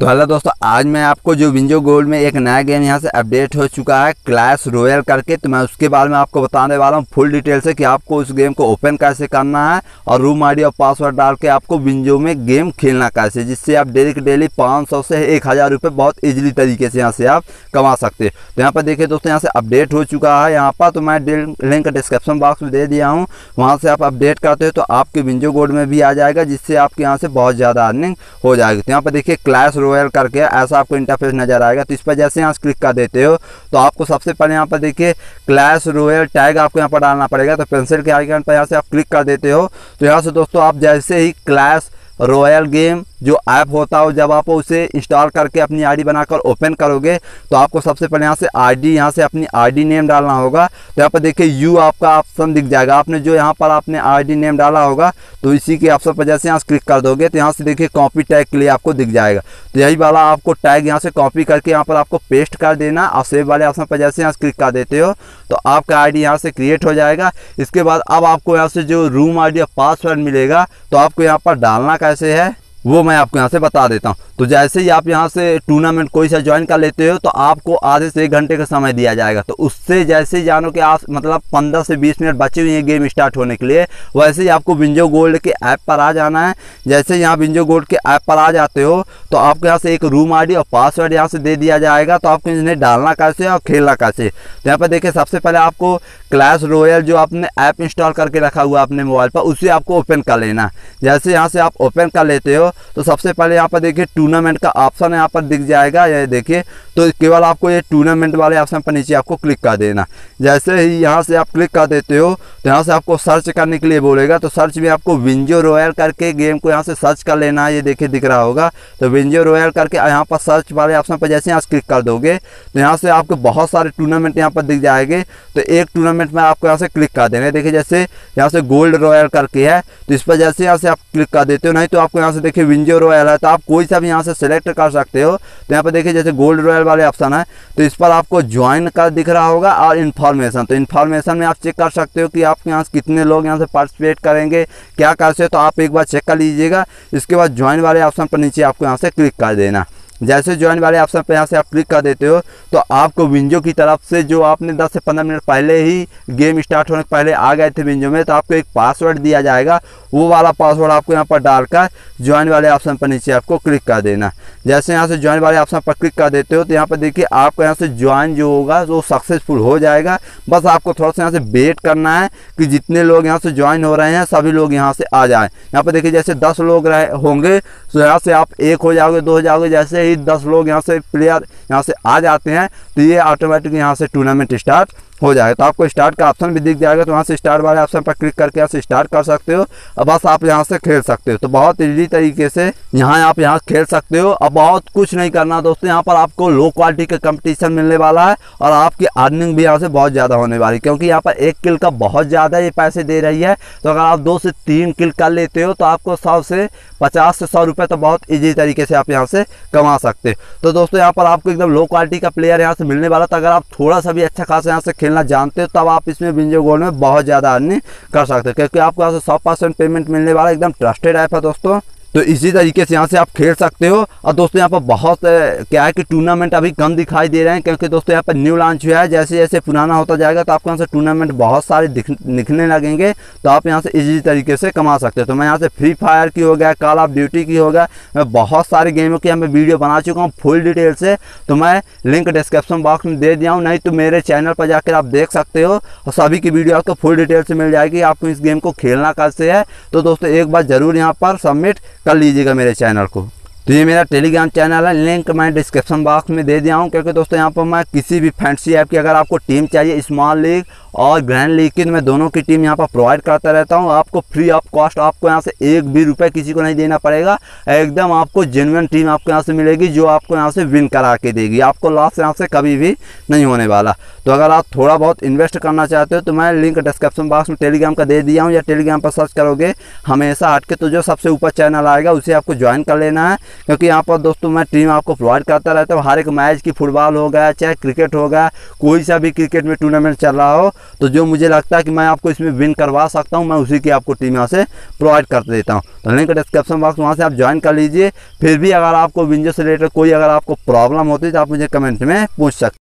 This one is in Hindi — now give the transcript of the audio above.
तो हेलो दोस्तों आज मैं आपको जो विंजो गोल्ड में एक नया गेम यहाँ से अपडेट हो चुका है क्लैश रॉयल करके तो मैं उसके बारे में आपको बताने वाला हूँ फुल डिटेल से कि आपको उस गेम को ओपन कैसे करना है और रूम आई और पासवर्ड डाल के आपको विंजो में गेम खेलना कैसे जिससे आप डेली के डेली पाँच सौ से एक हज़ार रुपये बहुत ईजिली तरीके से यहाँ से आप कमा सकते हो तो यहाँ पर देखिए दोस्तों यहाँ से अपडेट हो चुका है यहाँ पर तो मैं लिंक डिस्क्रिप्शन बॉक्स में दे दिया हूँ वहाँ से आप अपडेट करते हो तो आपके विंजो गोल्ड में भी आ जाएगा जिससे आपके यहाँ से बहुत ज़्यादा अर्निंग हो जाएगी तो यहाँ पर देखिए क्लैश रोयल करके ऐसा आपको इंटरफेस नज़र आएगा तो इस पर जैसे यहाँ क्लिक कर देते हो तो आपको सबसे पहले यहाँ पर देखिए क्लैश रोयल टैग आपको यहाँ पर डालना पड़ेगा तो पेंसिल के आइकन पर यहाँ से आप क्लिक कर देते हो तो यहाँ से दोस्तों आप जैसे ही क्लैश रॉयल गेम जो ऐप होता हो जब आप उसे इंस्टॉल करके अपनी आईडी बनाकर ओपन करोगे तो आपको सबसे पहले यहाँ से आईडी यहाँ से अपनी आईडी नेम डालना होगा तो यहाँ पर देखिए यू आपका ऑप्शन दिख जाएगा आपने जो यहाँ पर आपने आईडी नेम डाला होगा तो इसी के ऑप्शन पर जैसे यहाँ क्लिक कर दोगे तो यहाँ से देखिए कॉपी टैग के लिए आपको दिख जाएगा तो यही वाला आपको टैग यहाँ से कॉपी करके यहाँ पर आपको पेस्ट कर देना और सेव वाले ऑप्शन पर जैसे यहाँ क्लिक कर देते हो तो आपका आई यहाँ से क्रिएट हो जाएगा इसके बाद अब आपको यहाँ से जो रूम आई और पासवर्ड मिलेगा तो आपको यहाँ पर डालना कैसे है वो मैं आपको यहाँ से बता देता हूँ तो जैसे ही आप यहाँ से टूर्नामेंट कोई सा ज्वाइन कर लेते हो तो आपको आधे से एक घंटे का समय दिया जाएगा तो उससे जैसे ही जानो कि आप मतलब पंद्रह से बीस मिनट बचे हुए हैं गेम स्टार्ट होने के लिए वैसे ही आपको विंजो गोल्ड के ऐप पर आ जाना है जैसे यहाँ विंजो गोल्ड के ऐप पर आ जाते हो तो आपको यहाँ से एक रूम आई और पासवर्ड यहाँ से दे दिया जाएगा तो आपको इन्हें डालना कैसे और खेलना कैसे तो यहाँ पर देखिए सबसे पहले आपको क्लैश रॉयल जो आपने ऐप इंस्टॉल करके रखा हुआ अपने मोबाइल पर उसे आपको ओपन कर लेना जैसे यहाँ से आप ओपन कर लेते हो तो सबसे पहले यहाँ पर देखिए टू टूर्नामेंट का ऑप्शन यहाँ पर दिख जाएगा ये देखिए तो केवल आपको ये टूर्नामेंट वाले ऑप्शन पर नीचे आपको क्लिक कर देना जैसे ही यहाँ से आप क्लिक कर देते हो तो यहाँ से आपको सर्च करने के लिए बोलेगा तो सर्च में आपको विंजो रॉयल करके गेम को यहाँ से सर्च कर लेना ये देखिए दिख रहा होगा तो विंजो रॉयल करके यहाँ पर सर्च वाले ऑप्शन पर जैसे यहाँ क्लिक कर दोगे तो यहाँ से आपको बहुत सारे टूर्नामेंट यहाँ पर दिख जाएंगे तो एक टूर्नामेंट में आपको यहाँ से क्लिक कर देना देखिए जैसे यहाँ से गोल्ड रॉयल करके है तो इस पर जैसे यहाँ से आप क्लिक कर देते हो नहीं तो आपको यहाँ से देखिए विंजो रॉयल है तो आप कोई सा भी यहाँ से सिलेक्ट कर सकते हो तो यहाँ पर देखिए जैसे गोल्ड रॉयल वाले ऑप्शन है तो इस पर आपको ज्वाइन का दिख रहा होगा और इन्फॉर्मेशन तो इन्फॉर्मेशन में आप चेक कर सकते हो कि आपके यहाँ कितने लोग यहाँ से पार्टिसिपेट करेंगे क्या करते हो तो आप एक बार चेक कर लीजिएगा इसके बाद ज्वाइन वाले ऑप्शन पर नीचे आपको यहाँ से क्लिक कर देना जैसे ज्वाइन वाले ऑप्शन पर यहाँ से आप क्लिक कर देते हो तो आपको विंजो की तरफ से जो आपने 10 से 15 मिनट पहले ही गेम स्टार्ट होने के पहले आ गए थे विंजो में तो आपको एक पासवर्ड दिया जाएगा वो वाला पासवर्ड आपको यहाँ पर डालकर ज्वाइन वाले ऑप्शन पर नीचे आपको क्लिक कर देना जैसे यहाँ से ज्वाइन वाले ऑप्शन पर क्लिक कर देते हो तो यहाँ पर देखिए आपको यहाँ से ज्वाइन जो होगा वो सक्सेसफुल हो जाएगा बस आपको थोड़ा सा यहाँ से वेट करना है कि जितने लोग यहाँ से ज्वाइन हो रहे हैं सभी लोग यहाँ से आ जाएँ यहाँ पर देखिए जैसे दस लोग रहे होंगे तो यहाँ से आप एक हो जाओगे दो हो जाओगे जैसे ही दस लोग यहाँ से प्लेयर यहाँ से आ जाते हैं तो ये ऑटोमेटिक यहाँ से टूर्नामेंट स्टार्ट हो जाएगा तो आपको स्टार्ट का ऑप्शन भी दिख जाएगा तो यहाँ से स्टार्ट वाले ऑप्शन पर क्लिक करके आप स्टार्ट कर सकते हो और बस आप यहाँ से खेल सकते हो तो बहुत ईजी तरीके से यहाँ आप यहाँ खेल सकते हो अब बहुत कुछ नहीं करना दोस्तों यहाँ पर आपको लो क्वालिटी का कंपटीशन मिलने वाला है और आपकी अर्निंग भी यहाँ से बहुत ज़्यादा होने वाली है क्योंकि यहाँ पर एक किल का बहुत ज़्यादा ये पैसे दे रही है तो अगर आप दो से तीन किल कर लेते हो तो आपको सौ से पचास से सौ रुपये तो बहुत ईजी तरीके से आप यहाँ से कमा सकते हो तो दोस्तों यहाँ पर आपको एकदम लो क्वालिटी का प्लेयर यहाँ से मिलने वाला तो अगर आप थोड़ा सा भी अच्छा खासा यहाँ से खेलना जानते हो तब आप इसमें विंजो गोल्ड में बहुत ज़्यादा अर्निंग कर सकते हो क्योंकि आपको सौ परसेंट पेमेंट मिलने वाला एकदम ट्रस्टेड ऐप है दोस्तों तो इसी तरीके से यहाँ से आप खेल सकते हो और दोस्तों यहाँ पर बहुत क्या है कि टूर्नामेंट अभी कम दिखाई दे रहे हैं क्योंकि दोस्तों यहाँ पर न्यू लॉन्च हुआ है जैसे जैसे पुराना होता जाएगा तो आपको यहाँ से टूर्नामेंट बहुत सारे दिख दिखने लगेंगे तो आप यहाँ से इजी तरीके से कमा सकते हो तो मैं यहाँ से फ्री फायर की हो गया कॉल ऑफ ड्यूटी की हो गया मैं बहुत सारे गेमों की मैं वीडियो बना चुका हूँ फुल डिटेल से तो मैं लिंक डिस्क्रिप्शन बॉक्स में दे दिया हूँ नहीं तो मेरे चैनल पर जाकर आप देख सकते हो और सभी की वीडियो आपको फुल डिटेल से मिल जाएगी आपको इस गेम को खेलना कैसे है तो दोस्तों एक बार ज़रूर यहाँ पर सबमिट कर लीजिएगा मेरे चैनल को तो ये मेरा टेलीग्राम चैनल है लिंक मैं डिस्क्रिप्शन बॉक्स में दे दिया हूँ क्योंकि दोस्तों यहाँ पर मैं किसी भी फैंसी ऐप की अगर आपको टीम चाहिए स्मॉल लीग और ग्रैंड लीग की तो मैं दोनों की टीम यहाँ पर प्रोवाइड करता रहता हूँ आपको फ्री ऑफ आप कॉस्ट आपको यहाँ से एक भी रुपये किसी को नहीं देना पड़ेगा एकदम आपको जेनुअन टीम आपको यहाँ से मिलेगी जो आपको यहाँ से विन करा के देगी आपको लॉस यहाँ से कभी भी नहीं होने वाला तो अगर आप थोड़ा बहुत इन्वेस्ट करना चाहते हो तो मैं लिंक डिस्क्रिप्शन बॉक्स में टेलीग्राम का दे दिया हूँ या टेलीग्राम पर सर्च करोगे हमेशा हट के तो जो सबसे ऊपर चैनल आएगा उसे आपको ज्वाइन कर लेना है क्योंकि यहाँ पर दोस्तों मैं टीम आपको प्रोवाइड करता रहता हूँ हर एक मैच की फुटबॉल हो गया चाहे क्रिकेट हो गया कोई सा भी क्रिकेट में टूर्नामेंट चल रहा हो तो जो मुझे लगता है कि मैं आपको इसमें विन करवा सकता हूँ मैं उसी की आपको टीम यहाँ से प्रोवाइड कर देता हूँ तो लिंक डिस्क्रिप्शन बॉक्स वहाँ से आप ज्वाइन कर लीजिए फिर भी अगर आपको विंजो से रिलेटेड कोई अगर आपको प्रॉब्लम होती है तो आप मुझे कमेंट में पूछ सकते